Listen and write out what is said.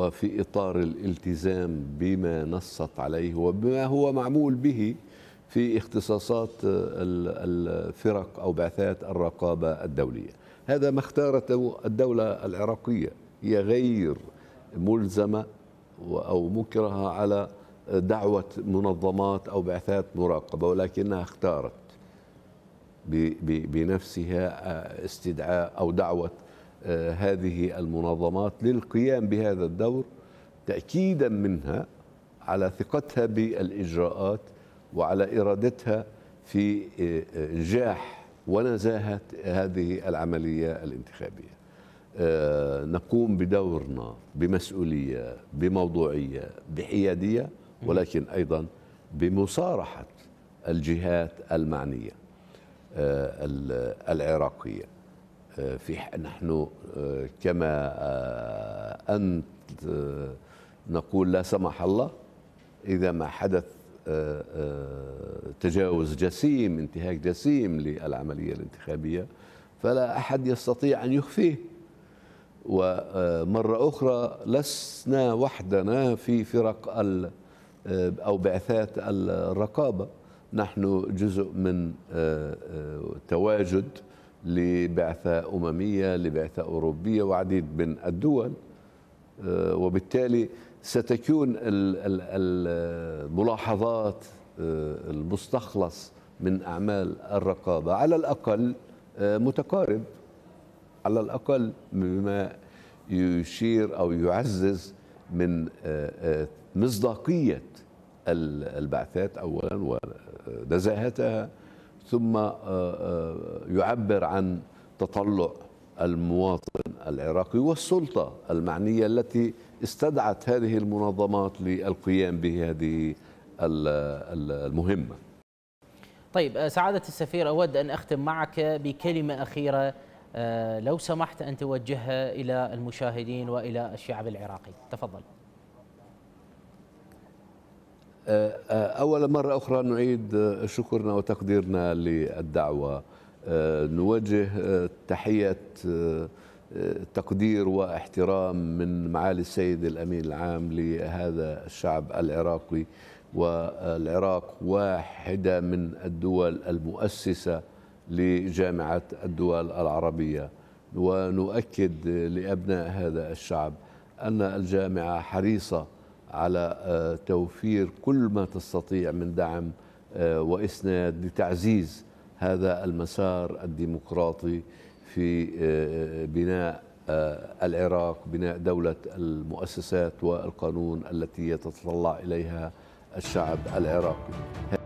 وفي إطار الالتزام بما نصت عليه وبما هو معمول به في اختصاصات الفرق أو بعثات الرقابة الدولية هذا ما اختارته الدولة العراقية هي غير ملزمة أو مكرهة على دعوة منظمات أو بعثات مراقبة ولكنها اختارت بنفسها استدعاء أو دعوة آه، هذه المنظمات للقيام بهذا الدور تأكيدا منها على ثقتها بالإجراءات وعلى إرادتها في آه، آه، إنجاح ونزاهة هذه العملية الانتخابية نقوم بدورنا بمسؤولية بموضوعية بحيادية ولكن أيضا بمصارحة الجهات المعنية العراقية في نحن آه، كما آه، أنت آه، نقول لا سمح الله إذا ما حدث تجاوز جسيم انتهاك جسيم للعملية الانتخابية فلا أحد يستطيع أن يخفيه ومرة أخرى لسنا وحدنا في فرق أو بعثات الرقابة نحن جزء من تواجد لبعثة أممية لبعثة أوروبية وعديد من الدول آه، وبالتالي ستكون الملاحظات آه، المستخلص من أعمال الرقابة على الأقل آه، متقارب على الأقل بما يشير أو يعزز من مصداقية البعثات أولا ونزاهتها ثم آه، آه، يعبر عن تطلع المواطن العراقي والسلطة المعنية التي استدعت هذه المنظمات للقيام بهذه المهمة طيب آه، سعادة السفير أود أن أختم معك بكلمة أخيرة لو سمحت أن توجهها إلى المشاهدين وإلى الشعب العراقي تفضل آه، أول مرة أخرى نعيد آه، شكرنا وتقديرنا للدعوة آه، نوجه تحية تقدير واحترام من معالي السيد الأمين العام لهذا الشعب العراقي والعراق واحدة من الدول المؤسسة لجامعة الدول العربية ونؤكد لأبناء هذا الشعب أن الجامعة حريصة على آه، توفير كل ما تستطيع من دعم آه، واسناد لتعزيز هذا المسار الديمقراطي في آه، بناء العراق بناء دولة المؤسسات والقانون التي يتطلع إليها الشعب العراقي